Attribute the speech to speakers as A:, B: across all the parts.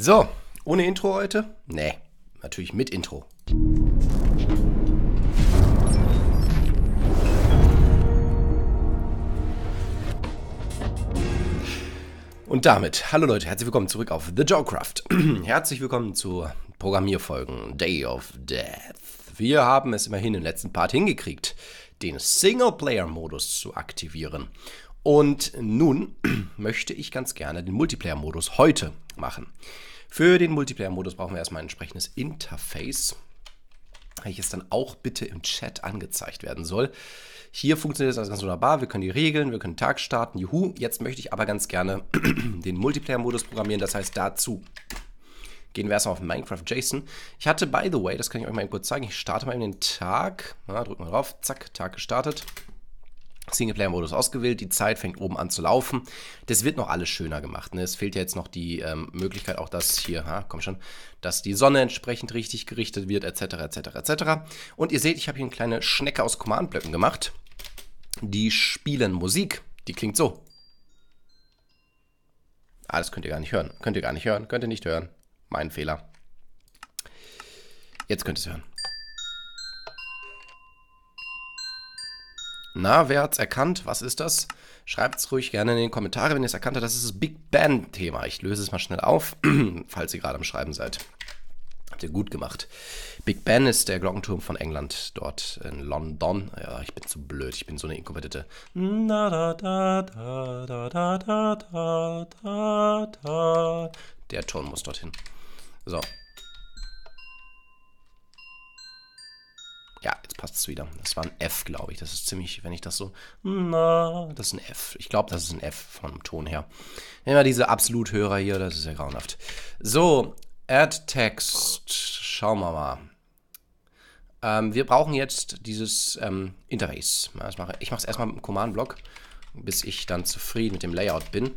A: So, ohne Intro heute? Nee, natürlich mit Intro. Und damit, hallo Leute, herzlich willkommen zurück auf The Jawcraft. herzlich willkommen zu Programmierfolgen Day of Death. Wir haben es immerhin im letzten Part hingekriegt, den Singleplayer-Modus zu aktivieren. Und nun möchte ich ganz gerne den Multiplayer-Modus heute machen. Für den Multiplayer-Modus brauchen wir erstmal ein entsprechendes Interface, welches dann auch bitte im Chat angezeigt werden soll. Hier funktioniert das alles ganz wunderbar. Wir können die Regeln, wir können Tag starten, juhu. Jetzt möchte ich aber ganz gerne den Multiplayer-Modus programmieren. Das heißt, dazu gehen wir erstmal auf Minecraft JSON. Ich hatte, by the way, das kann ich euch mal kurz zeigen. Ich starte mal eben den Tag. Na, drücken wir drauf. Zack, Tag gestartet. Singleplayer-Modus ausgewählt, die Zeit fängt oben an zu laufen. Das wird noch alles schöner gemacht. Ne? Es fehlt ja jetzt noch die ähm, Möglichkeit, auch dass hier, ha, komm schon, dass die Sonne entsprechend richtig gerichtet wird, etc., etc., etc. Und ihr seht, ich habe hier eine kleine Schnecke aus Command-Blöcken gemacht. Die spielen Musik. Die klingt so. Ah, das könnt ihr gar nicht hören. Könnt ihr gar nicht hören. Könnt ihr nicht hören. Mein Fehler. Jetzt könnt ihr es hören. Na, wer hat's erkannt? Was ist das? Schreibt es ruhig gerne in den Kommentare, wenn ihr es erkannt habt. Das ist das Big band Thema. Ich löse es mal schnell auf, falls ihr gerade am Schreiben seid. Habt ihr gut gemacht. Big Ben ist der Glockenturm von England dort in London. Ja, ich bin zu blöd, ich bin so eine inkompetente. Der Ton muss dorthin. So, passt es wieder. Das war ein F, glaube ich. Das ist ziemlich, wenn ich das so. Na, das ist ein F. Ich glaube, das ist ein F vom Ton her. Nehmen wir diese Absoluthörer hier, das ist ja grauenhaft. So, Add text Schauen wir mal. Ähm, wir brauchen jetzt dieses ähm, Interface. ich mache es erstmal mit dem Command-Block, bis ich dann zufrieden mit dem Layout bin.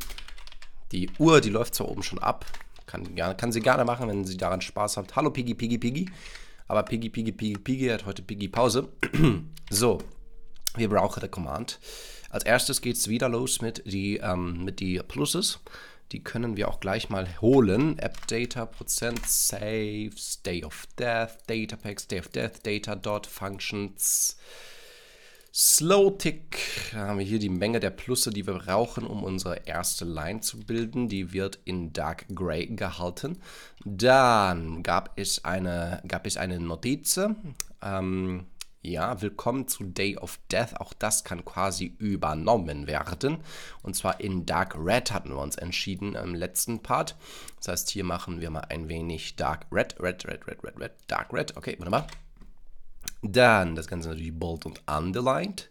A: Die Uhr, die läuft zwar oben schon ab. Kann, kann sie gerne machen, wenn sie daran Spaß hat. Hallo Piggy, Piggy, Piggy. Aber Piggy, Piggy, Piggy, Piggy hat heute Piggy Pause. so, wir brauchen den Command. Als erstes geht es wieder los mit die, ähm, mit die Pluses. Die können wir auch gleich mal holen. App Data Prozent Saves, Day of Death, Data Packs, Day of Death, Data Dot Functions. Slow Slowtick haben wir hier die Menge der Plusse, die wir brauchen, um unsere erste Line zu bilden. Die wird in Dark Gray gehalten. Dann gab es eine, gab es eine Notiz. Ähm, ja, willkommen zu Day of Death. Auch das kann quasi übernommen werden. Und zwar in Dark Red hatten wir uns entschieden im letzten Part. Das heißt, hier machen wir mal ein wenig Dark Red, Red, Red, Red, Red, Red, Dark Red. Okay, wunderbar. Dann das Ganze natürlich bold und underlined.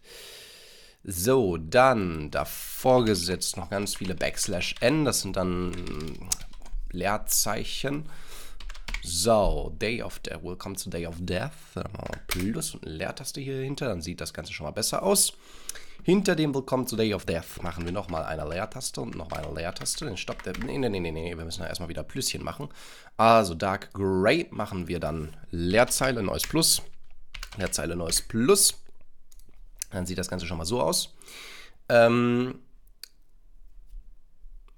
A: So, dann davor gesetzt noch ganz viele Backslash N, das sind dann Leerzeichen. So, Day of Death, Welcome to Day of Death. Plus und Leertaste hier hinter, dann sieht das Ganze schon mal besser aus. Hinter dem Willkommen to Day of Death machen wir nochmal eine Leertaste und nochmal eine Leertaste. Den Stopp der. Nee, nee, nee, nee, wir müssen ja erstmal wieder Plüsschen machen. Also Dark Gray machen wir dann Leerzeile, neues Plus der Zeile neues Plus. Dann sieht das Ganze schon mal so aus. Ähm,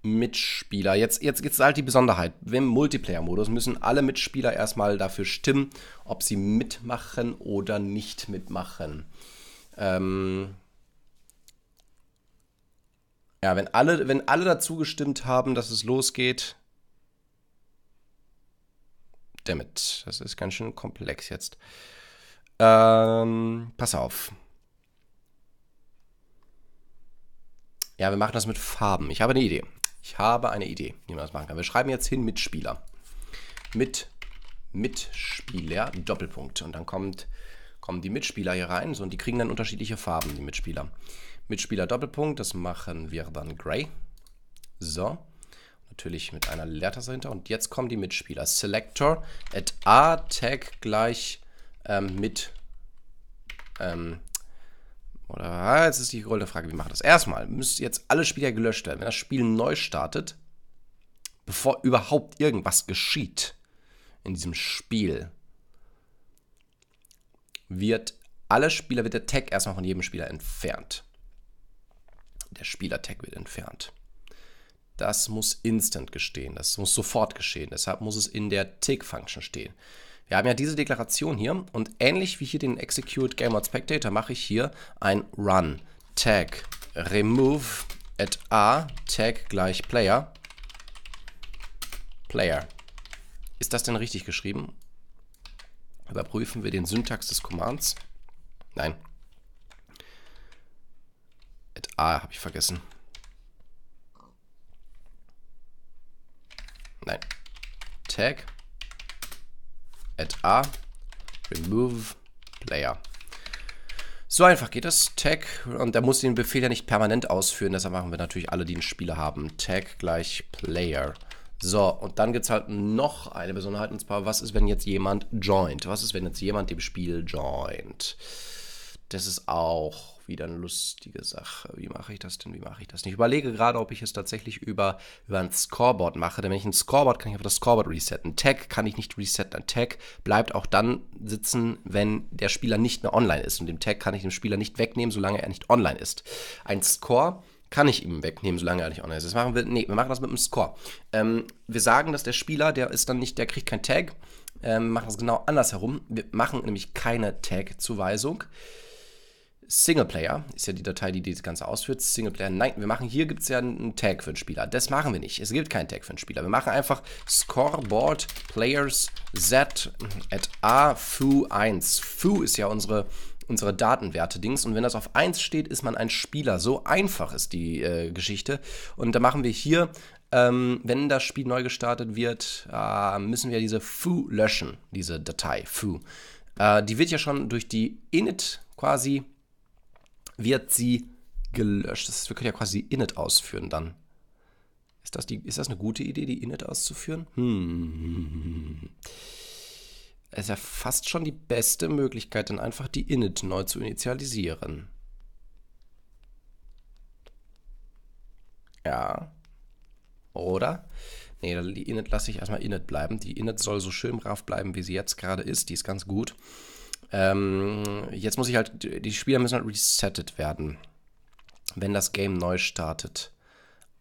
A: Mitspieler. Jetzt, jetzt gibt es halt die Besonderheit. Im Multiplayer-Modus müssen alle Mitspieler erstmal dafür stimmen, ob sie mitmachen oder nicht mitmachen. Ähm ja, wenn alle, wenn alle dazu gestimmt haben, dass es losgeht. Damit, das ist ganz schön komplex jetzt. Ähm, pass auf. Ja, wir machen das mit Farben. Ich habe eine Idee. Ich habe eine Idee, wie man das machen kann. Wir schreiben jetzt hin Mitspieler. Mit Mitspieler, Doppelpunkt. Und dann kommt, kommen die Mitspieler hier rein so, und die kriegen dann unterschiedliche Farben, die Mitspieler. Mitspieler, Doppelpunkt, das machen wir dann gray. So. Natürlich mit einer Leertaste dahinter. Und jetzt kommen die Mitspieler. Selector at a tag gleich ähm, mit. Ähm, oder ah, jetzt ist die goldene Frage, wie macht das? Erstmal müsst jetzt alle Spieler gelöscht werden. Wenn das Spiel neu startet, bevor überhaupt irgendwas geschieht in diesem Spiel, wird alle Spieler, wird der Tag erstmal von jedem Spieler entfernt. Der Spieler-Tag wird entfernt. Das muss instant geschehen, das muss sofort geschehen. Deshalb muss es in der Tick-Function stehen. Wir haben ja diese Deklaration hier und ähnlich wie hier den Execute GameMod Spectator mache ich hier ein Run Tag Remove at A Tag gleich Player. Player. Ist das denn richtig geschrieben? Überprüfen wir den Syntax des Commands. Nein. At A habe ich vergessen. Nein. Tag add a remove player. So einfach geht das. Tag, und da muss den Befehl ja nicht permanent ausführen, deshalb machen wir natürlich alle, die einen Spieler haben. Tag gleich Player. So, und dann gibt es halt noch eine Besonderheit, und zwar, was ist, wenn jetzt jemand joint? Was ist, wenn jetzt jemand dem Spiel joint? Das ist auch wieder eine lustige Sache. Wie mache ich das denn? Wie mache ich das denn? Ich überlege gerade, ob ich es tatsächlich über, über ein Scoreboard mache. Denn wenn ich ein Scoreboard, kann ich einfach das Scoreboard resetten. Ein Tag kann ich nicht resetten. Ein Tag bleibt auch dann sitzen, wenn der Spieler nicht mehr online ist. Und den Tag kann ich dem Spieler nicht wegnehmen, solange er nicht online ist. Ein Score kann ich ihm wegnehmen, solange er nicht online ist. Das machen wir, nee, wir machen das mit einem Score. Ähm, wir sagen, dass der Spieler, der ist dann nicht, der kriegt kein Tag. Ähm, machen das genau andersherum. Wir machen nämlich keine Tag-Zuweisung. Singleplayer ist ja die Datei, die das Ganze ausführt. Singleplayer, nein, wir machen hier gibt es ja einen Tag für den Spieler. Das machen wir nicht. Es gibt keinen Tag für den Spieler. Wir machen einfach Scoreboard Players Z at A Foo 1. Foo ist ja unsere, unsere Datenwerte-Dings und wenn das auf 1 steht, ist man ein Spieler. So einfach ist die äh, Geschichte. Und da machen wir hier ähm, wenn das Spiel neu gestartet wird, äh, müssen wir diese foo löschen, diese Datei foo. Äh, die wird ja schon durch die init quasi wird sie gelöscht. Das ist, wir können ja quasi init ausführen dann. Ist das, die, ist das eine gute Idee, die init auszuführen? Hm. Es ist ja fast schon die beste Möglichkeit, dann einfach die init neu zu initialisieren. Ja. Oder? Nee, die init lasse ich erstmal init bleiben. Die init soll so schön brav bleiben, wie sie jetzt gerade ist. Die ist ganz gut. Ähm, jetzt muss ich halt, die Spieler müssen halt resettet werden, wenn das Game neu startet.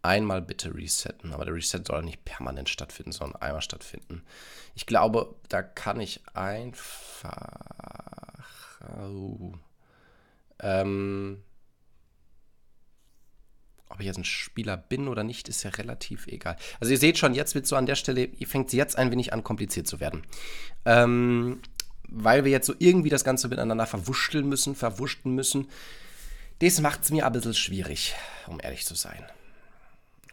A: Einmal bitte resetten, aber der Reset soll nicht permanent stattfinden, sondern einmal stattfinden. Ich glaube, da kann ich einfach. Oh. Ähm, ob ich jetzt ein Spieler bin oder nicht, ist ja relativ egal. Also ihr seht schon, jetzt wird so an der Stelle, ihr fängt jetzt ein wenig an, kompliziert zu werden. Ähm, weil wir jetzt so irgendwie das Ganze miteinander verwuschteln müssen, verwuschten müssen, das macht es mir ein bisschen schwierig, um ehrlich zu sein.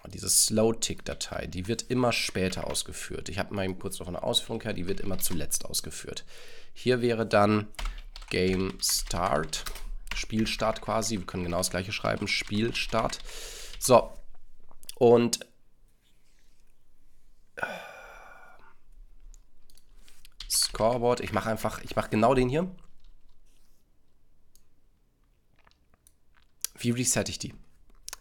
A: Und diese Slow-Tick-Datei, die wird immer später ausgeführt. Ich habe mal eben kurz noch eine Ausführung her, die wird immer zuletzt ausgeführt. Hier wäre dann Game Start, Spielstart quasi. Wir können genau das gleiche schreiben, Spielstart. So, und Scoreboard. Ich mache einfach, ich mache genau den hier. Wie reset ich die?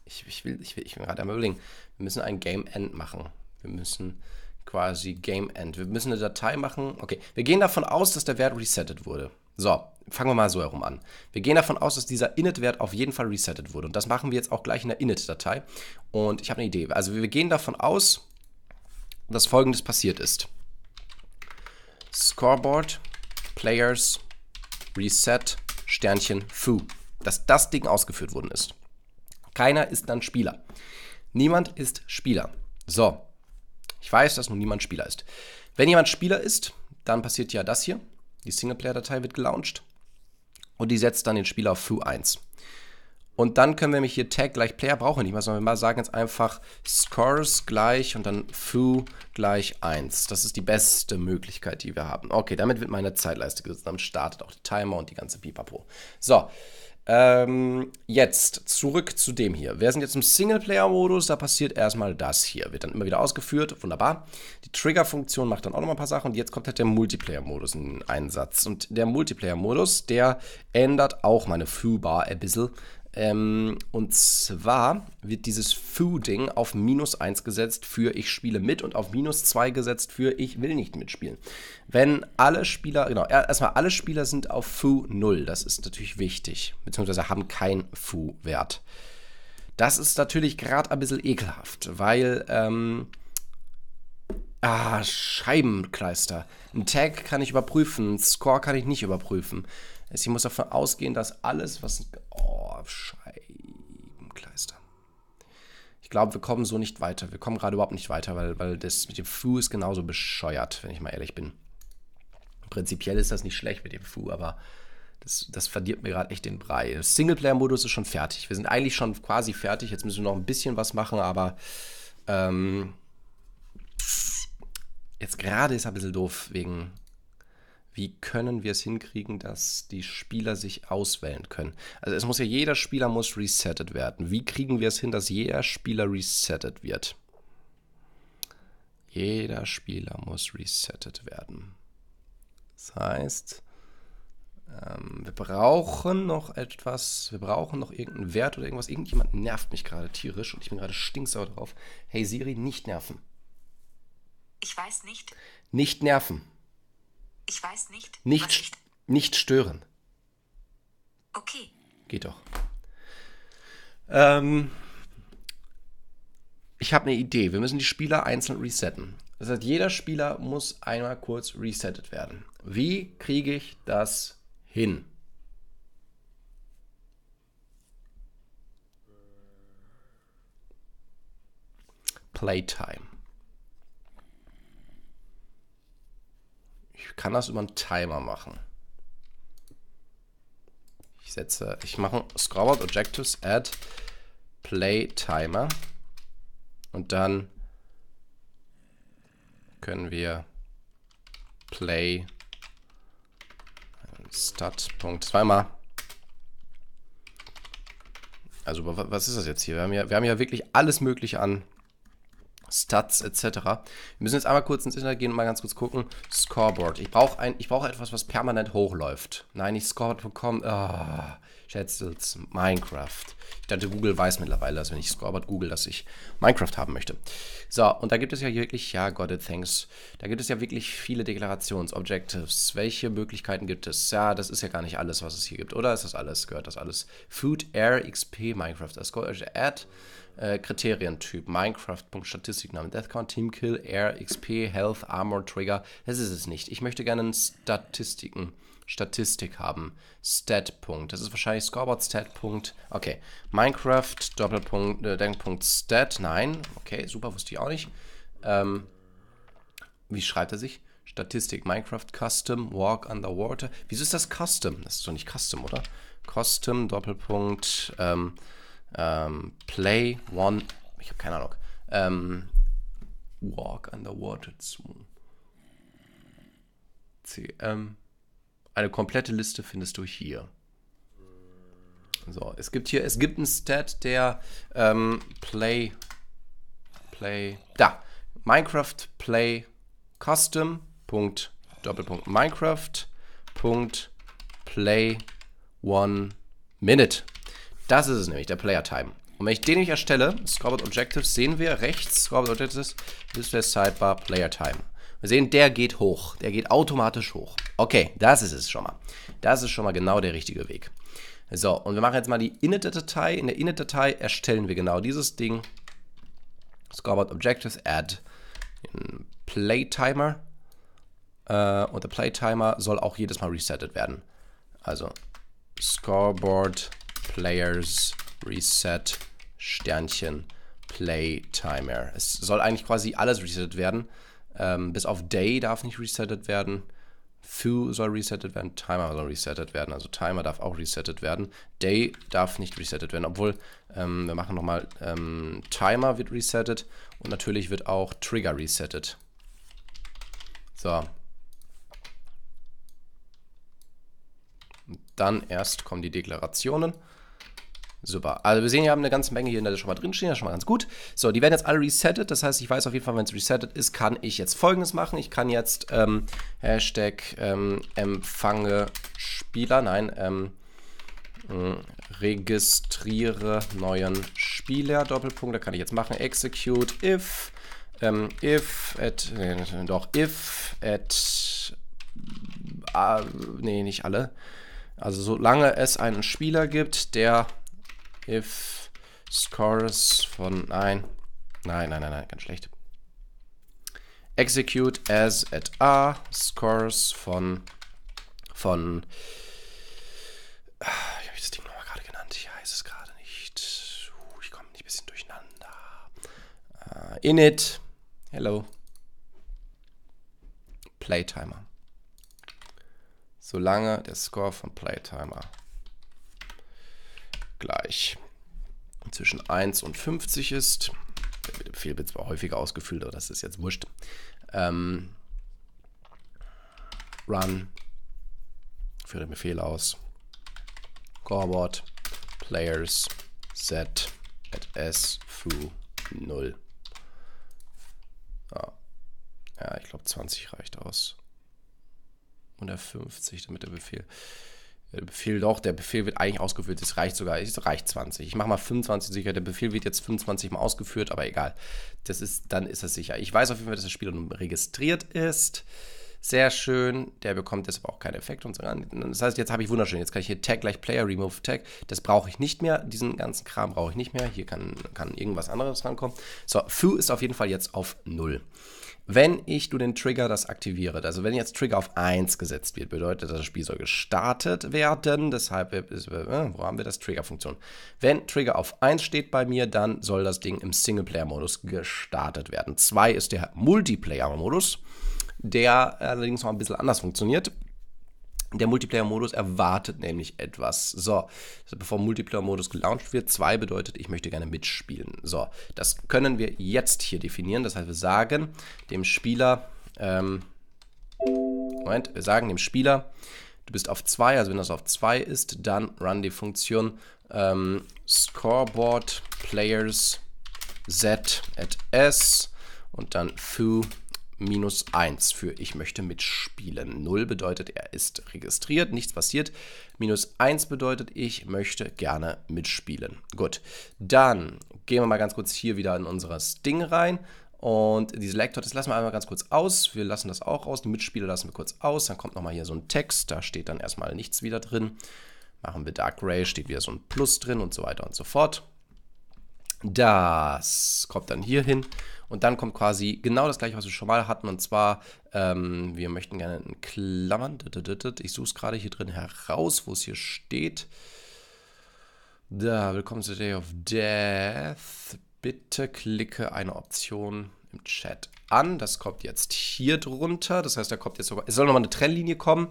A: Ich, ich will, ich will, ich bin gerade am überlegen. Wir müssen ein Game End machen. Wir müssen quasi Game End. Wir müssen eine Datei machen. Okay, wir gehen davon aus, dass der Wert resettet wurde. So, fangen wir mal so herum an. Wir gehen davon aus, dass dieser Init-Wert auf jeden Fall resettet wurde. Und das machen wir jetzt auch gleich in der Init-Datei. Und ich habe eine Idee. Also wir gehen davon aus, dass folgendes passiert ist. Scoreboard, Players, Reset, Sternchen, Foo, dass das Ding ausgeführt worden ist. Keiner ist dann Spieler. Niemand ist Spieler. So, ich weiß, dass nun niemand Spieler ist. Wenn jemand Spieler ist, dann passiert ja das hier. Die Singleplayer-Datei wird gelauncht und die setzt dann den Spieler auf Foo 1. Und dann können wir nämlich hier Tag gleich Player brauchen nicht mehr, sondern wir sagen jetzt einfach Scores gleich und dann foo gleich 1. Das ist die beste Möglichkeit, die wir haben. Okay, damit wird meine Zeitleiste gesetzt. Dann startet auch der Timer und die ganze Pipapo. So, ähm, jetzt zurück zu dem hier. Wir sind jetzt im Singleplayer-Modus, da passiert erstmal das hier. Wird dann immer wieder ausgeführt, wunderbar. Die Trigger-Funktion macht dann auch nochmal ein paar Sachen und jetzt kommt halt der Multiplayer-Modus in den Einsatz. Und der Multiplayer-Modus, der ändert auch meine Foo-Bar ein bisschen. Ähm, und zwar wird dieses Fooding auf minus 1 gesetzt für ich spiele mit und auf minus 2 gesetzt für ich will nicht mitspielen. Wenn alle Spieler, genau, erstmal alle Spieler sind auf Foo 0, das ist natürlich wichtig, beziehungsweise haben keinen Foo-Wert. Das ist natürlich gerade ein bisschen ekelhaft, weil, ähm, ah, Scheibenkleister. Ein Tag kann ich überprüfen, ein Score kann ich nicht überprüfen. Ich muss davon ausgehen, dass alles, was ich glaube, wir kommen so nicht weiter. Wir kommen gerade überhaupt nicht weiter, weil, weil das mit dem Fu ist genauso bescheuert, wenn ich mal ehrlich bin. Prinzipiell ist das nicht schlecht mit dem Fu, aber das, das verdirbt mir gerade echt den Brei. Singleplayer-Modus ist schon fertig. Wir sind eigentlich schon quasi fertig. Jetzt müssen wir noch ein bisschen was machen, aber ähm, jetzt gerade ist er ein bisschen doof wegen wie können wir es hinkriegen, dass die Spieler sich auswählen können. Also es muss ja jeder Spieler muss resettet werden. Wie kriegen wir es hin, dass jeder Spieler resettet wird? Jeder Spieler muss resettet werden. Das heißt, ähm, wir brauchen noch etwas, wir brauchen noch irgendeinen Wert oder irgendwas. Irgendjemand nervt mich gerade tierisch und ich bin gerade stinksauer drauf. Hey Siri, nicht nerven. Ich weiß nicht. Nicht nerven. Ich weiß nicht. Nicht, ich... nicht stören. Okay. Geht doch. Ähm, ich habe eine Idee. Wir müssen die Spieler einzeln resetten. Das heißt, jeder Spieler muss einmal kurz resettet werden. Wie kriege ich das hin? Playtime. kann das über einen Timer machen. Ich setze, ich mache Scrollout Objectives Add Play Timer und dann können wir Play Start. Zweimal. Also was ist das jetzt hier? Wir haben ja, wir haben ja wirklich alles Mögliche an Stats etc. Wir müssen jetzt einmal kurz ins Internet gehen und mal ganz kurz gucken. Scoreboard. Ich brauche brauch etwas, was permanent hochläuft. Nein, nicht Scoreboard bekommen. Oh. Ah. Schätzels Minecraft. Ich dachte, Google weiß mittlerweile, dass wenn ich Scoreboard google, dass ich Minecraft haben möchte. So, und da gibt es ja wirklich, ja, God it, thanks. Da gibt es ja wirklich viele Deklarations-Objectives. Welche Möglichkeiten gibt es? Ja, das ist ja gar nicht alles, was es hier gibt, oder? Ist das alles? Gehört das alles? Food, Air, XP, Minecraft, Add, äh, Kriterientyp, Name, Deathcount, Teamkill, Air, XP, Health, Armor, Trigger. Das ist es nicht. Ich möchte gerne Statistiken. Statistik haben. Stat. -Punkt. Das ist wahrscheinlich Scoreboard Stat. -Punkt. Okay. Minecraft Doppelpunkt, äh, Denkpunkt Stat. Nein. Okay, super, wusste ich auch nicht. Ähm, wie schreibt er sich? Statistik Minecraft Custom Walk Underwater. Wieso ist das Custom? Das ist doch nicht Custom, oder? Custom Doppelpunkt ähm, ähm, Play One. Ich habe keine Ahnung. Ähm, walk Underwater zu. CM ähm, eine komplette Liste findest du hier. So, es gibt hier, es gibt einen Stat, der ähm, Play, Play, da, Minecraft Play Custom, Punkt, Doppelpunkt, Minecraft, Punkt, Play One Minute. Das ist es nämlich, der Player Time. Und wenn ich den nicht erstelle, Scoreboard Objectives, sehen wir rechts, Scoreboard Objectives, Display Sidebar, Player Time. Wir sehen, der geht hoch. Der geht automatisch hoch. Okay, das ist es schon mal. Das ist schon mal genau der richtige Weg. So, und wir machen jetzt mal die Init-Datei. In der Init-Datei erstellen wir genau dieses Ding. Scoreboard Objectives, add Playtimer. Äh, und der Playtimer soll auch jedes Mal resettet werden. Also Scoreboard Players Reset Sternchen Playtimer. Es soll eigentlich quasi alles resettet werden. Ähm, bis auf Day darf nicht resettet werden. Foo soll resettet werden, Timer soll resettet werden, also Timer darf auch resettet werden. Day darf nicht resettet werden, obwohl ähm, wir machen nochmal ähm, Timer wird resettet und natürlich wird auch Trigger resettet. So. dann erst kommen die Deklarationen. Super. Also wir sehen, wir haben eine ganze Menge hier in schon mal drinstehen, das ist schon mal ganz gut. So, die werden jetzt alle resettet. Das heißt, ich weiß auf jeden Fall, wenn es resettet ist, kann ich jetzt folgendes machen. Ich kann jetzt ähm, Hashtag ähm, empfange Spieler, nein, ähm, mm, registriere neuen Spieler, Doppelpunkt, da kann ich jetzt machen, execute if, ähm, if at, nee, doch, if at, ah, nee, nicht alle. Also solange es einen Spieler gibt, der if scores von nein. Nein, nein, nein, nein, ganz schlecht. Execute as at a scores von von ah, wie habe ich das Ding nochmal gerade genannt? Ich heiße es gerade nicht. Uh, ich komme ein bisschen durcheinander. Uh, init. Hello. Playtimer. Solange der Score von Playtimer gleich zwischen 1 und 50 ist. Der Befehl wird zwar häufiger ausgefüllt, aber das ist jetzt wurscht. Ähm, run, führe den Befehl aus. Coreboard. players, set at s through 0. Ah. Ja, ich glaube 20 reicht aus. 150, damit der Befehl. Der Befehl doch, der Befehl wird eigentlich ausgeführt, es reicht sogar, es reicht 20. Ich mache mal 25 sicher, der Befehl wird jetzt 25 mal ausgeführt, aber egal. Das ist, dann ist das sicher. Ich weiß auf jeden Fall, dass das Spiel registriert ist. Sehr schön, der bekommt deshalb auch keinen Effekt und so. Das heißt, jetzt habe ich wunderschön, jetzt kann ich hier Tag gleich Player Remove Tag. Das brauche ich nicht mehr, diesen ganzen Kram brauche ich nicht mehr. Hier kann, kann irgendwas anderes rankommen. So, Foo ist auf jeden Fall jetzt auf 0 wenn ich du den Trigger das aktiviere, also wenn jetzt Trigger auf 1 gesetzt wird, bedeutet, das Spiel soll gestartet werden. Deshalb, äh, ist, äh, wo haben wir das? Trigger-Funktion. Wenn Trigger auf 1 steht bei mir, dann soll das Ding im Singleplayer-Modus gestartet werden. 2 ist der Multiplayer-Modus, der allerdings noch ein bisschen anders funktioniert. Der Multiplayer-Modus erwartet nämlich etwas. So, bevor Multiplayer-Modus gelauncht wird, 2 bedeutet, ich möchte gerne mitspielen. So, das können wir jetzt hier definieren. Das heißt, wir sagen dem Spieler, ähm, Moment, wir sagen dem Spieler, du bist auf 2, also wenn das auf 2 ist, dann run die Funktion ähm, Scoreboard Players Z at S und dann foo minus 1 für ich möchte mitspielen. 0 bedeutet, er ist registriert, nichts passiert. Minus 1 bedeutet, ich möchte gerne mitspielen. Gut, dann gehen wir mal ganz kurz hier wieder in unser Ding rein. Und die Selector, das lassen wir einmal ganz kurz aus. Wir lassen das auch aus. Die Mitspieler lassen wir kurz aus. Dann kommt nochmal hier so ein Text. Da steht dann erstmal nichts wieder drin. Machen wir Dark Gray, steht wieder so ein Plus drin und so weiter und so fort. Das kommt dann hier hin. Und dann kommt quasi genau das gleiche, was wir schon mal hatten. Und zwar, ähm, wir möchten gerne in Klammern, ich suche es gerade hier drin heraus, wo es hier steht. Da, willkommen zu Day of Death. Bitte klicke eine Option im Chat an. Das kommt jetzt hier drunter. Das heißt, da kommt jetzt, es soll nochmal eine Trennlinie kommen.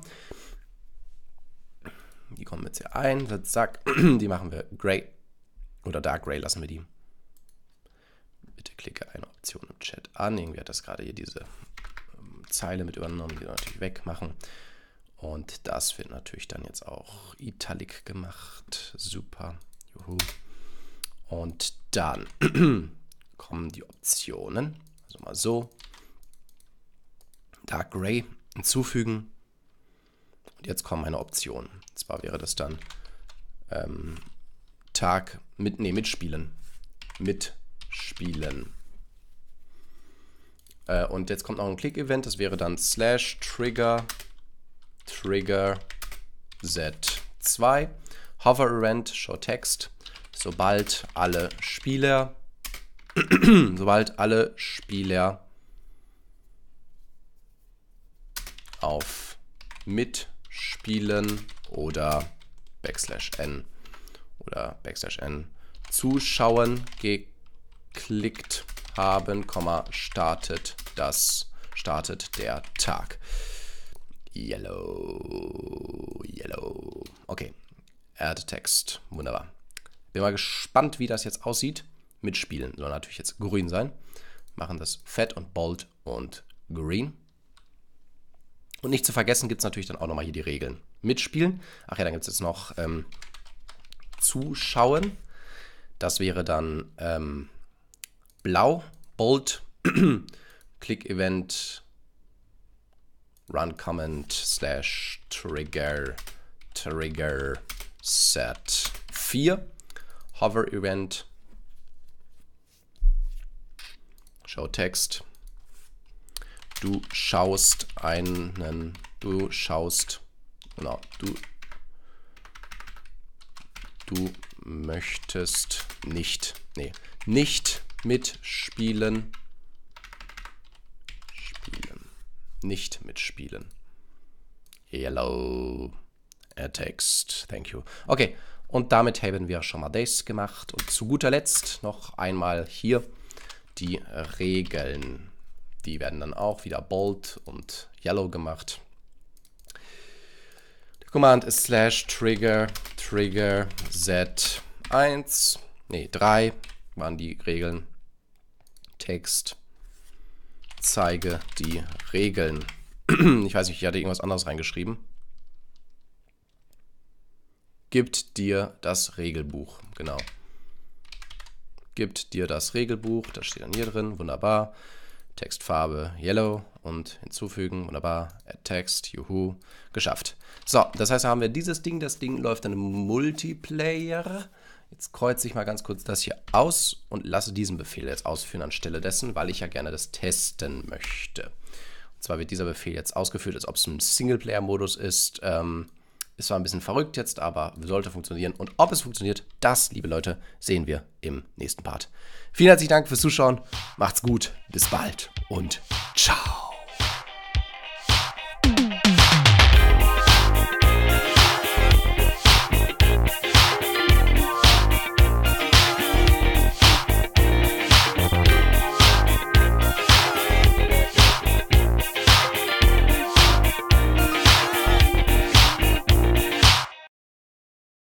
A: Die kommen jetzt hier ein. Zack, die machen wir gray. Oder dark gray lassen wir die. Bitte klicke eine Option im Chat an. Irgendwie hat das gerade hier diese ähm, Zeile mit übernommen, die wir natürlich wegmachen. Und das wird natürlich dann jetzt auch italic gemacht. Super. Juhu. Und dann kommen die Optionen. Also mal so. Dark Gray hinzufügen. Und jetzt kommen meine Optionen. Und zwar wäre das dann ähm, Tag mit, nee, mitspielen. Mit spielen. Äh, und jetzt kommt noch ein Click-Event, das wäre dann slash trigger trigger z2 hover event show text sobald alle Spieler sobald alle Spieler auf mitspielen oder backslash n oder backslash n zuschauen ge geklickt haben, startet das, startet der Tag. Yellow, yellow. Okay, Add Text, wunderbar. Bin mal gespannt, wie das jetzt aussieht. Mitspielen soll natürlich jetzt grün sein. Machen das fett und bold und green. Und nicht zu vergessen gibt es natürlich dann auch nochmal hier die Regeln. Mitspielen. Ach ja, dann gibt es jetzt noch ähm, Zuschauen. Das wäre dann ähm, blau, bold, Click Event, Run Comment slash Trigger, Trigger Set 4, Hover Event, Show Text. Du schaust einen, du schaust, genau, du, du möchtest nicht, nee, nicht mitspielen, spielen, nicht mitspielen. Yellow. a text, thank you. Okay, und damit haben wir schon mal das gemacht. Und zu guter Letzt noch einmal hier die Regeln. Die werden dann auch wieder bold und yellow gemacht. Der Command ist slash trigger trigger z1, nee 3, waren die Regeln. Text, zeige die Regeln. ich weiß nicht, ich hatte irgendwas anderes reingeschrieben. Gibt dir das Regelbuch, genau. Gibt dir das Regelbuch, das steht dann hier drin, wunderbar. Textfarbe Yellow und hinzufügen. Wunderbar. Add Text. Juhu. Geschafft. So, das heißt, da haben wir dieses Ding. Das Ding läuft dann im Multiplayer. Jetzt kreuze ich mal ganz kurz das hier aus und lasse diesen Befehl jetzt ausführen anstelle dessen, weil ich ja gerne das testen möchte. Und zwar wird dieser Befehl jetzt ausgeführt, als ob es ein Singleplayer-Modus ist. Ähm, ist zwar ein bisschen verrückt jetzt, aber sollte funktionieren. Und ob es funktioniert, das, liebe Leute, sehen wir im nächsten Part. Vielen herzlichen Dank fürs Zuschauen. Macht's gut, bis bald und ciao.